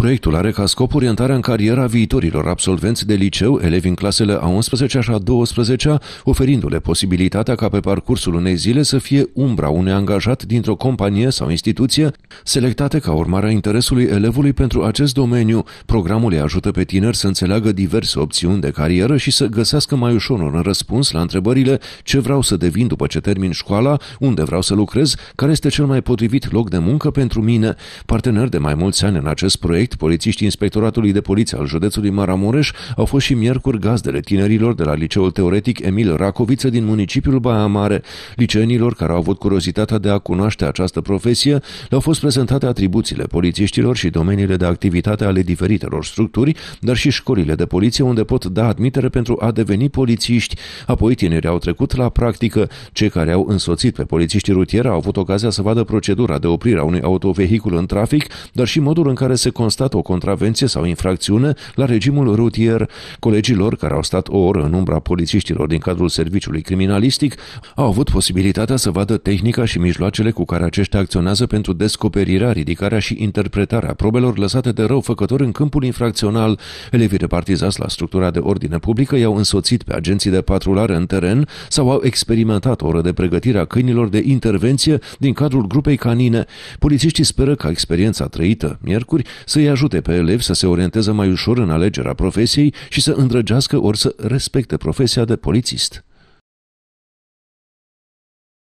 Proiectul are ca scop orientarea în cariera viitorilor absolvenți de liceu, elevi în clasele a 11-a și a 12-a, oferindu-le posibilitatea ca pe parcursul unei zile să fie umbra unui angajat dintr-o companie sau instituție, selectate ca urmare a interesului elevului pentru acest domeniu. Programul îi ajută pe tineri să înțeleagă diverse opțiuni de carieră și să găsească mai ușor un răspuns la întrebările ce vreau să devin după ce termin școala, unde vreau să lucrez, care este cel mai potrivit loc de muncă pentru mine. Partener de mai mulți ani în acest proiect subiect, polițiștii Inspectoratului de Poliție al județului Maramureș au fost și miercuri gazdele tinerilor de la Liceul Teoretic Emil Racoviță din municipiul Baia Mare. Liceenilor care au avut curiozitatea de a cunoaște această profesie le-au fost prezentate atribuțiile polițiștilor și domeniile de activitate ale diferitelor structuri, dar și școlile de poliție unde pot da admitere pentru a deveni polițiști. Apoi tinerii au trecut la practică. Cei care au însoțit pe polițiștii rutieri au avut ocazia să vadă procedura de oprire a unui autovehicul în trafic, dar și modul în care se constată constat o contravenție sau infracțiune la regimul rutier. Colegilor care au stat o oră în umbra polițiștilor din cadrul serviciului criminalistic au avut posibilitatea să vadă tehnica și mijloacele cu care aceștia acționează pentru descoperirea, ridicarea și interpretarea probelor lăsate de răufăcători în câmpul infracțional. Elevii repartizați la structura de ordine publică i-au însoțit pe agenții de patrulare în teren sau au experimentat o oră de pregătire a câinilor de intervenție din cadrul grupei canine. Polițiștii speră ca experiența trăită miercuri să să-i ajute pe elevi să se orienteze mai ușor în alegerea profesiei și să îndrăgească ori să respecte profesia de polițist.